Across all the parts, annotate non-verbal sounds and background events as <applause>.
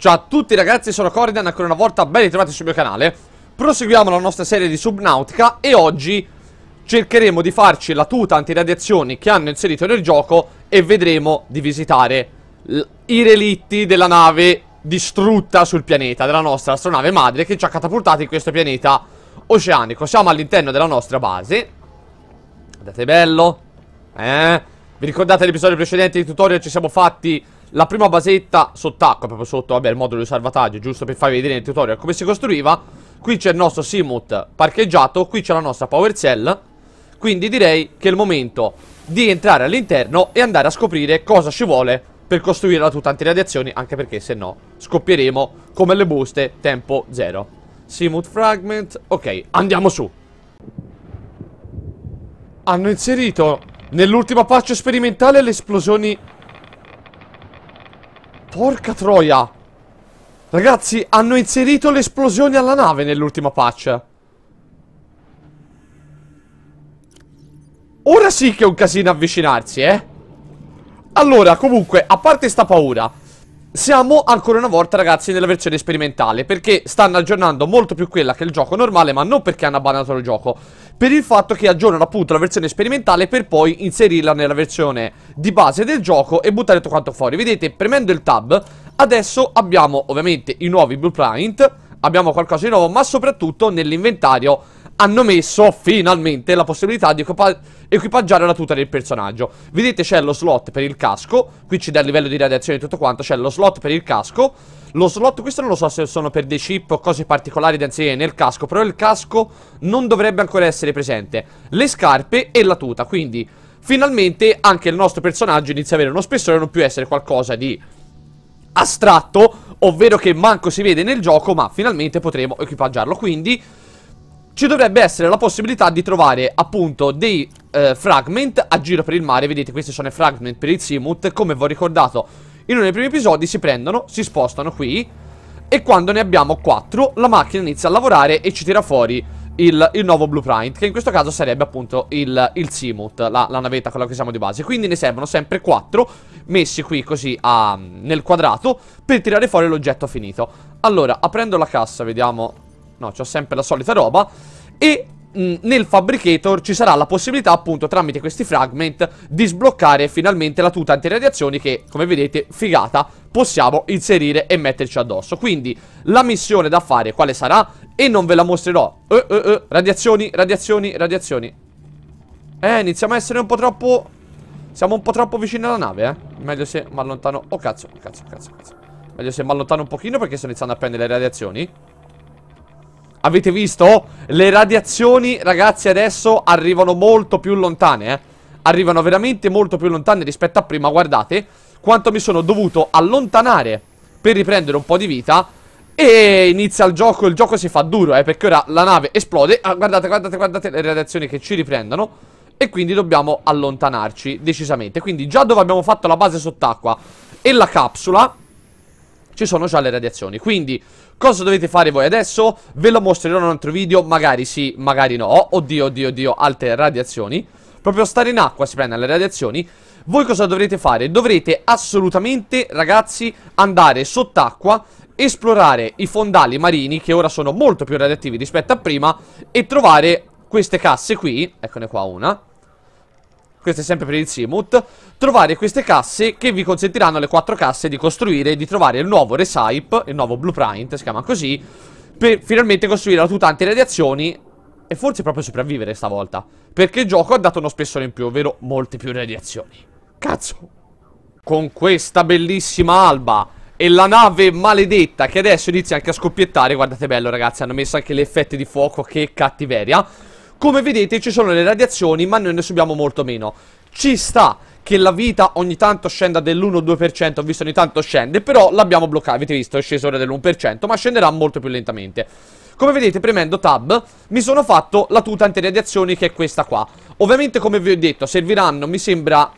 Ciao a tutti ragazzi, sono Corridan, ancora una volta ben ritrovati sul mio canale Proseguiamo la nostra serie di Subnautica e oggi cercheremo di farci la tuta antiradiazioni che hanno inserito nel gioco E vedremo di visitare i relitti della nave distrutta sul pianeta, della nostra astronave madre Che ci ha catapultato in questo pianeta oceanico Siamo all'interno della nostra base Guardate bello Eh? Vi ricordate l'episodio precedente di tutorial? Ci siamo fatti la prima basetta sott'acqua, proprio sotto, vabbè, il modulo di salvataggio, giusto per farvi vedere nel tutorial come si costruiva. Qui c'è il nostro Simut parcheggiato, qui c'è la nostra Power Cell. Quindi direi che è il momento di entrare all'interno e andare a scoprire cosa ci vuole per costruire la tuta antiradiazioni, anche perché se no scoppieremo come le buste, tempo zero. Simut Fragment, ok, andiamo su. Hanno inserito nell'ultima patch sperimentale le esplosioni Porca troia Ragazzi hanno inserito le esplosioni alla nave nell'ultima patch Ora sì che è un casino avvicinarsi eh Allora comunque a parte sta paura siamo ancora una volta ragazzi nella versione sperimentale Perché stanno aggiornando molto più quella che il gioco normale Ma non perché hanno abbandonato il gioco Per il fatto che aggiornano appunto la versione sperimentale Per poi inserirla nella versione di base del gioco E buttare tutto quanto fuori Vedete premendo il tab Adesso abbiamo ovviamente i nuovi blueprint Abbiamo qualcosa di nuovo Ma soprattutto nell'inventario hanno messo finalmente la possibilità di equipaggiare la tuta del personaggio. Vedete c'è lo slot per il casco, qui ci dà il livello di radiazione e tutto quanto, c'è lo slot per il casco. Lo slot, questo non lo so se sono per dei chip o cose particolari da inserire nel casco, però il casco non dovrebbe ancora essere presente. Le scarpe e la tuta, quindi finalmente anche il nostro personaggio inizia ad avere uno spessore non più essere qualcosa di astratto, ovvero che manco si vede nel gioco, ma finalmente potremo equipaggiarlo. Quindi ci dovrebbe essere la possibilità di trovare appunto dei eh, fragment a giro per il mare Vedete questi sono i fragment per il Seamut Come vi ho ricordato in uno dei primi episodi si prendono, si spostano qui E quando ne abbiamo 4 la macchina inizia a lavorare e ci tira fuori il, il nuovo blueprint Che in questo caso sarebbe appunto il, il Seamut la, la, navetta con la che siamo di base Quindi ne servono sempre 4 messi qui così a, nel quadrato Per tirare fuori l'oggetto finito Allora aprendo la cassa vediamo No, c'ho sempre la solita roba. E mh, mm, nel Fabricator ci sarà la possibilità appunto tramite questi fragment di sbloccare finalmente la tuta antiradiazioni che come vedete figata possiamo inserire e metterci addosso Quindi la missione da fare quale sarà? E non ve la mostrerò eh, eh, eh. Radiazioni, radiazioni, radiazioni Eh iniziamo a essere un po' troppo Siamo un po' troppo vicini alla nave eh Meglio se mi allontano Oh cazzo, cazzo, cazzo, cazzo Meglio se mi allontano un pochino perché sto iniziando a prendere le radiazioni Avete visto? Le radiazioni, ragazzi, adesso arrivano molto più lontane, eh. Arrivano veramente molto più lontane rispetto a prima, guardate Quanto mi sono dovuto allontanare per riprendere un po' di vita E inizia il gioco, il gioco si fa duro, eh, perché ora la nave esplode ah, Guardate, guardate, guardate le radiazioni che ci riprendono e quindi dobbiamo allontanarci decisamente Quindi già dove abbiamo fatto la base sott'acqua e la capsula ci sono già le radiazioni. Quindi, cosa dovete fare voi adesso? Ve lo mostrerò in un altro video, magari sì, magari no. Oddio, oddio, oddio, altre radiazioni. Proprio stare in acqua si prende le radiazioni. Voi cosa dovrete fare? Dovrete assolutamente, ragazzi, andare sott'acqua esplorare i fondali marini che ora sono molto più radioattivi rispetto a prima e trovare queste casse qui, eccone qua una, questo è sempre per il Simut, trovare queste casse che vi consentiranno le quattro casse di costruire e di trovare il nuovo Recipe, il nuovo Blueprint, si chiama così, per finalmente costruire la tuta antiradiazioni e forse proprio sopravvivere stavolta, perché il gioco ha dato uno spessore in più, ovvero molte più radiazioni. Cazzo! Con questa bellissima alba e la nave maledetta che adesso inizia anche a scoppiettare, guardate bello ragazzi, hanno messo anche le effetti di fuoco, che cattiveria... Come vedete ci sono le radiazioni ma noi ne subiamo molto meno Ci sta che la vita ogni tanto scenda dell'1-2% Ho visto ogni tanto scende Però l'abbiamo bloccata, avete visto è sceso ora dell'1% Ma scenderà molto più lentamente come vedete premendo tab mi sono fatto la tuta antiradiazioni che è questa qua Ovviamente come vi ho detto serviranno mi sembra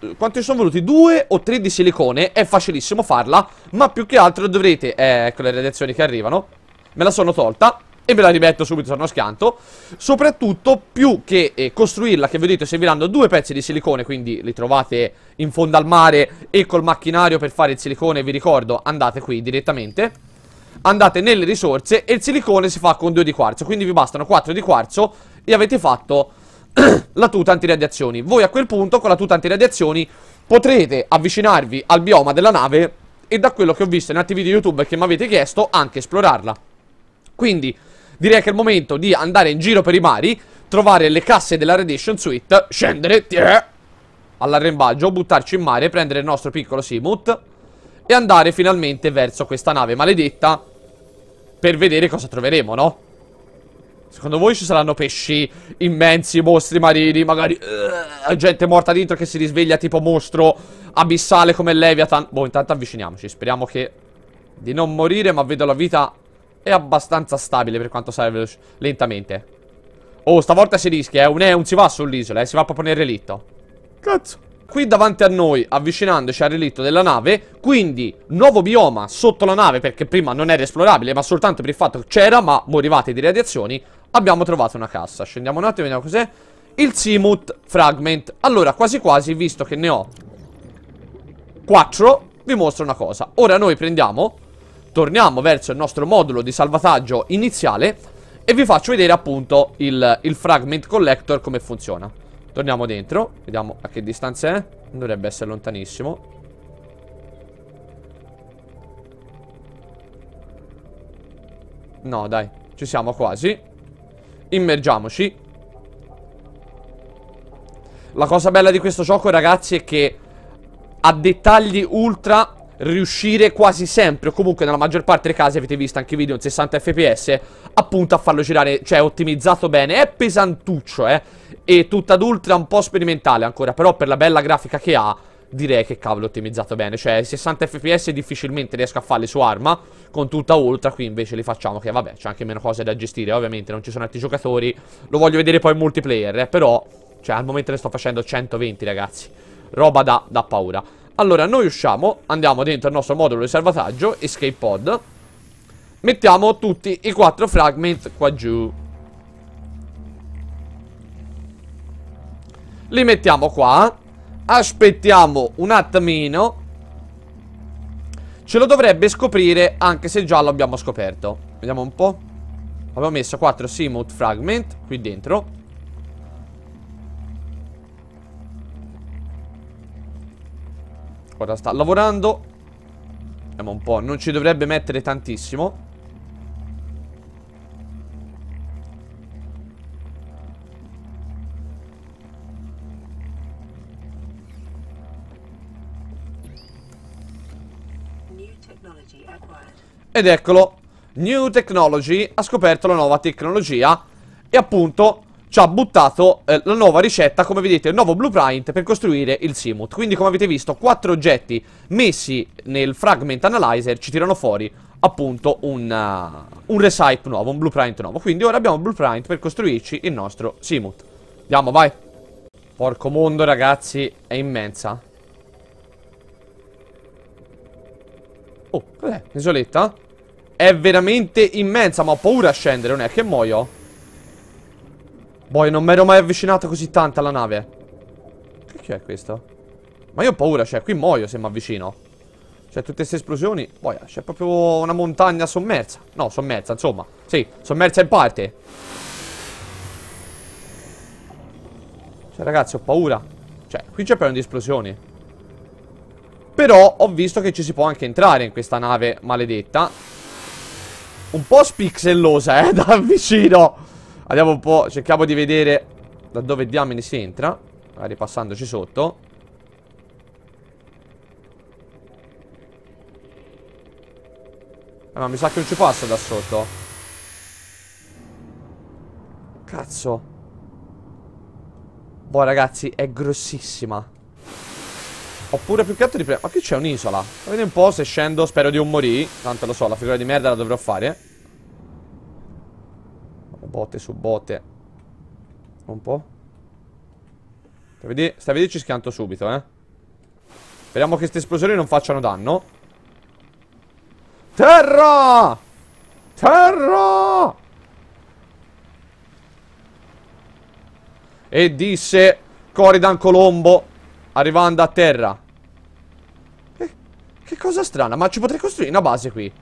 eh, quanti sono voluti? Due o tre di silicone È facilissimo farla Ma più che altro dovrete Eh, con ecco le radiazioni che arrivano Me la sono tolta e me la rimetto subito sul uno schianto. Soprattutto, più che eh, costruirla, che vedete, serviranno due pezzi di silicone, quindi li trovate in fondo al mare e col macchinario per fare il silicone, vi ricordo, andate qui direttamente. Andate nelle risorse e il silicone si fa con due di quarzo, quindi vi bastano quattro di quarzo e avete fatto <clears throat> la tuta antiradiazioni. Voi a quel punto, con la tuta antiradiazioni, potrete avvicinarvi al bioma della nave e da quello che ho visto in altri video YouTube che mi avete chiesto, anche esplorarla. Quindi direi che è il momento di andare in giro per i mari, trovare le casse della Redemption Suite, scendere all'arrembaggio, buttarci in mare, prendere il nostro piccolo Simut e andare finalmente verso questa nave maledetta per vedere cosa troveremo, no? Secondo voi ci saranno pesci immensi, mostri marini, magari uh, gente morta dentro che si risveglia tipo mostro abissale come Leviathan? Boh, intanto avviciniamoci, speriamo che di non morire, ma vedo la vita è abbastanza stabile per quanto serve lentamente. Oh, stavolta si rischia, eh. Un, eh, non si va sull'isola, eh. Si va proprio nel relitto. Cazzo. Qui davanti a noi, avvicinandoci al relitto della nave, quindi nuovo bioma sotto la nave perché prima non era esplorabile, ma soltanto per il fatto che c'era, ma morivate di radiazioni, abbiamo trovato una cassa. Scendiamo un attimo, vediamo cos'è. Il Seamut Fragment. Allora, quasi quasi, visto che ne ho 4, vi mostro una cosa. Ora noi prendiamo torniamo verso il nostro modulo di salvataggio iniziale e vi faccio vedere appunto il, il fragment collector come funziona. Torniamo dentro, vediamo a che distanza è, non dovrebbe essere lontanissimo. No, dai, ci siamo quasi. Immergiamoci. La cosa bella di questo gioco, ragazzi, è che ha dettagli ultra riuscire quasi sempre, o comunque nella maggior parte dei casi avete visto anche i video in 60 fps, appunto a farlo girare, cioè ottimizzato bene, è pesantuccio, eh, e tutta d'ultra un po' sperimentale ancora, però per la bella grafica che ha, direi che cavolo ottimizzato bene, cioè 60 fps difficilmente riesco a farli su arma, con tutta ultra, qui invece li facciamo, che vabbè, c'è anche meno cose da gestire, ovviamente non ci sono altri giocatori, lo voglio vedere poi in multiplayer, eh, però, cioè al momento ne sto facendo 120 ragazzi, roba da, da paura. Allora, noi usciamo, andiamo dentro il nostro modulo di salvataggio, escape pod. Mettiamo tutti i quattro fragment qua giù. Li mettiamo qua. Aspettiamo un attimino. Ce lo dovrebbe scoprire, anche se già l'abbiamo scoperto. Vediamo un po'. Abbiamo messo quattro Seamote Fragment qui dentro. Ora sta lavorando Vediamo un po' Non ci dovrebbe mettere tantissimo Ed eccolo New Technology ha scoperto la nuova tecnologia E appunto ci ha buttato eh, la nuova ricetta, come vedete, il nuovo blueprint per costruire il Simut. Quindi, come avete visto, quattro oggetti messi nel Fragment Analyzer ci tirano fuori, appunto, un, uh, un recipe nuovo, un blueprint nuovo. Quindi ora abbiamo il blueprint per costruirci il nostro Simut. Andiamo, vai! Porco mondo, ragazzi, è immensa. Oh, cos'è? Isoletta? È veramente immensa, ma ho paura a scendere, non è che muoio? Boh, non mi ero mai avvicinata così tanto alla nave. Che è questo? Ma io ho paura, cioè, qui muoio se mi avvicino. Cioè, tutte queste esplosioni. Boh, c'è proprio una montagna sommersa. No, sommersa, insomma. Sì, sommersa in parte. Cioè, ragazzi, ho paura. Cioè, qui c'è però di esplosioni. Però ho visto che ci si può anche entrare in questa nave maledetta. Un po' spixellosa, eh, <laughs> da vicino. Andiamo un po', cerchiamo di vedere da dove diamine si entra. Magari passandoci sotto. Eh, ma mi sa che non ci passa da sotto. Cazzo. Boh, ragazzi, è grossissima. Oppure più che altro di... Ma qui c'è un'isola. Vediamo un po' se scendo, spero di non morire. Tanto lo so, la figura di merda la dovrò fare botte su botte. Un po'. Stai a vedere, stai a vedere ci schianto subito, eh. Speriamo che queste esplosioni non facciano danno. Terra! Terra! E disse Coridan Colombo arrivando a terra. Che, eh, che cosa strana, ma ci potrei costruire una base qui.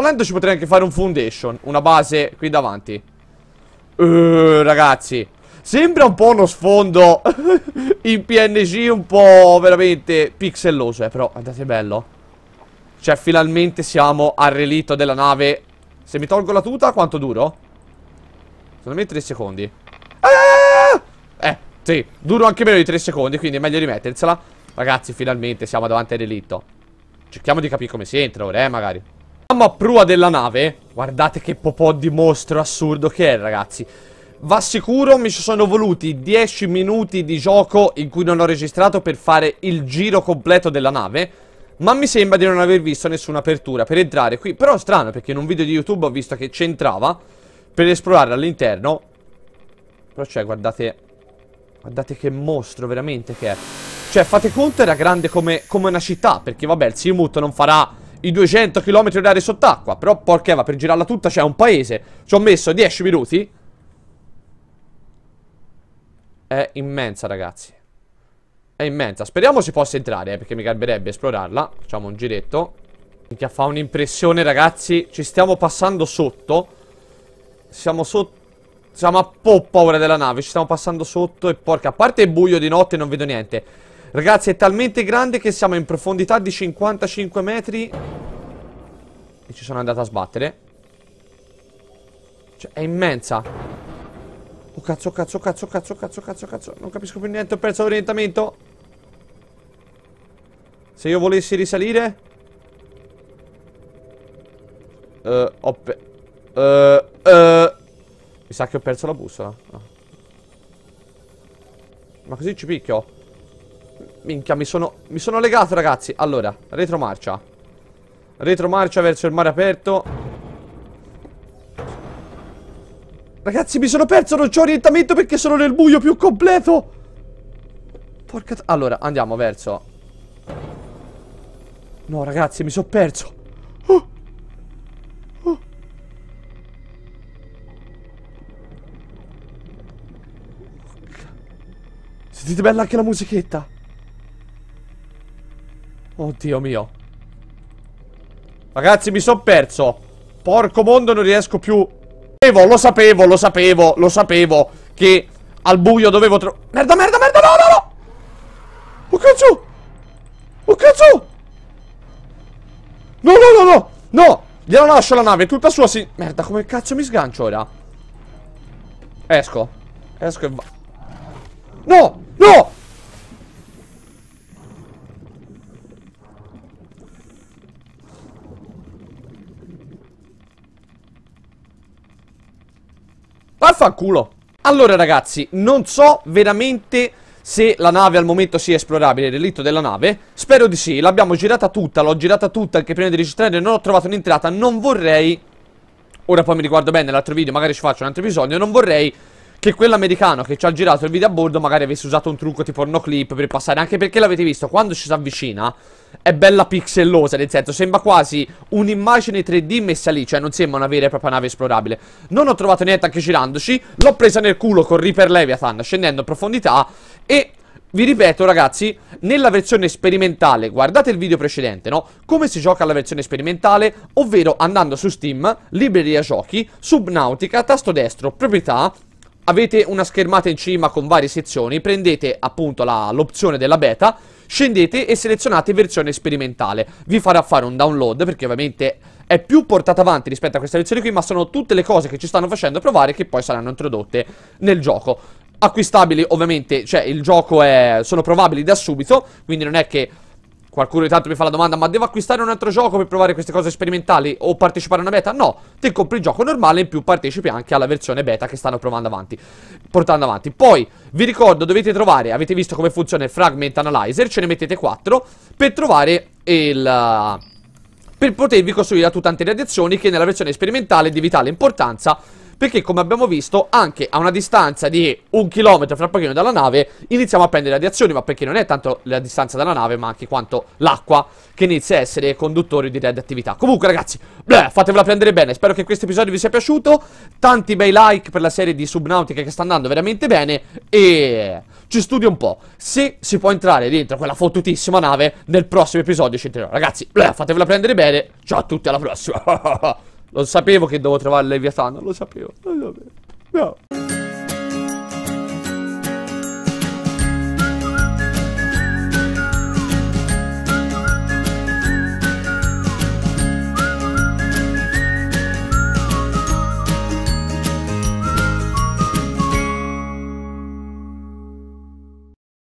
Volendo ci potrei anche fare un foundation Una base qui davanti uh, Ragazzi Sembra un po' uno sfondo <laughs> In PNG un po' veramente pixelloso eh, Però guardate bello Cioè finalmente siamo al relitto della nave Se mi tolgo la tuta quanto duro? Solamente 3 secondi ah! Eh sì Duro anche meno di 3 secondi quindi è meglio rimettersela Ragazzi finalmente siamo davanti al relitto Cerchiamo di capire come si entra ora eh magari siamo a prua della nave. Guardate che popò di mostro assurdo che è, ragazzi. Va sicuro, mi ci sono voluti 10 minuti di gioco in cui non ho registrato per fare il giro completo della nave. Ma mi sembra di non aver visto nessuna apertura per entrare qui. Però strano, perché in un video di YouTube ho visto che c'entrava per esplorare all'interno. Però cioè, guardate... Guardate che mostro veramente che è. Cioè, fate conto, era grande come, come una città, perché vabbè, il Seamut non farà i 200 km di sott'acqua. Però, porca Eva, per girarla tutta c'è un paese. Ci ho messo 10 minuti. È immensa, ragazzi. È immensa. Speriamo si possa entrare, eh, perché mi garberebbe esplorarla. Facciamo un giretto. Minchia, fa un'impressione, ragazzi. Ci stiamo passando sotto. Siamo sotto. Siamo a po' paura della nave. Ci stiamo passando sotto e porca. A parte il buio di notte non vedo niente. Ragazzi, è talmente grande che siamo in profondità di 55 metri. E ci sono andato a sbattere. Cioè, è immensa. Oh, cazzo, oh, cazzo, oh, cazzo, oh, cazzo, cazzo, cazzo, cazzo. Non capisco più niente, ho perso l'orientamento. Se io volessi risalire... Uh, ho uh, uh. Mi sa che ho perso la bussola. No. Ma così ci picchio. Minchia, mi sono, mi sono legato, ragazzi. Allora, retromarcia. Retromarcia verso il mare aperto. Ragazzi, mi sono perso, non c'ho orientamento perché sono nel buio più completo. Porca... Allora, andiamo verso... No, ragazzi, mi sono perso. Oh. oh. Sentite bella anche la musichetta. Oddio mio. Ragazzi, mi sono perso. Porco mondo, non riesco più. Lo sapevo, lo sapevo, lo sapevo. Che al buio dovevo trovare. Merda, merda, merda, no, no, no. Oh cazzo. Oh cazzo. No, no, no, no. No. Gliela lascio la nave, tutta sua si... Merda, come cazzo mi sgancio ora? Esco. Esco e va... No! No! Vaffanculo. Allora ragazzi, non so veramente se la nave al momento sia esplorabile, il relitto della nave. Spero di sì, l'abbiamo girata tutta, l'ho girata tutta anche prima di registrare, non ho trovato un'entrata, non vorrei... Ora poi mi riguardo bene nell'altro video, magari ci faccio un altro episodio, non vorrei che quell'americano che ci ha girato il video a bordo magari avesse usato un trucco tipo no clip per passare, anche perché l'avete visto, quando ci si avvicina è bella pixellosa, nel senso sembra quasi un'immagine 3D messa lì, cioè non sembra una vera e propria nave esplorabile. Non ho trovato niente anche girandoci, l'ho presa nel culo con Reaper Leviathan scendendo in profondità e vi ripeto ragazzi, nella versione sperimentale, guardate il video precedente, no? Come si gioca alla versione sperimentale, ovvero andando su Steam, libreria giochi, Subnautica, tasto destro, proprietà, avete una schermata in cima con varie sezioni, prendete appunto l'opzione della beta, scendete e selezionate versione sperimentale. Vi farà fare un download perché ovviamente è più portata avanti rispetto a questa versione qui, ma sono tutte le cose che ci stanno facendo provare che poi saranno introdotte nel gioco. Acquistabili ovviamente, cioè il gioco è... sono provabili da subito, quindi non è che Qualcuno intanto mi fa la domanda, ma devo acquistare un altro gioco per provare queste cose sperimentali o partecipare a una beta? No, ti compri il gioco normale e in più partecipi anche alla versione beta che stanno provando avanti, portando avanti. Poi, vi ricordo, dovete trovare, avete visto come funziona il Fragment Analyzer, ce ne mettete 4 per trovare il... per potervi costruire la tuta le azioni che nella versione sperimentale è di vitale importanza perché come abbiamo visto anche a una distanza di un chilometro fra pochino dalla nave iniziamo a prendere radiazioni ma perché non è tanto la distanza dalla nave ma anche quanto l'acqua che inizia a essere conduttore di radioattività. Comunque ragazzi, bleh, fatevela prendere bene, spero che questo episodio vi sia piaciuto, tanti bei like per la serie di Subnautica che sta andando veramente bene e ci studio un po' se si può entrare dentro quella fottutissima nave nel prossimo episodio ci entrerò. Ragazzi, bleh, fatevela prendere bene, ciao a tutti alla prossima. <laughs> Lo sapevo che dovevo trovare Leviathan, lo sapevo. Lo sapevo. No.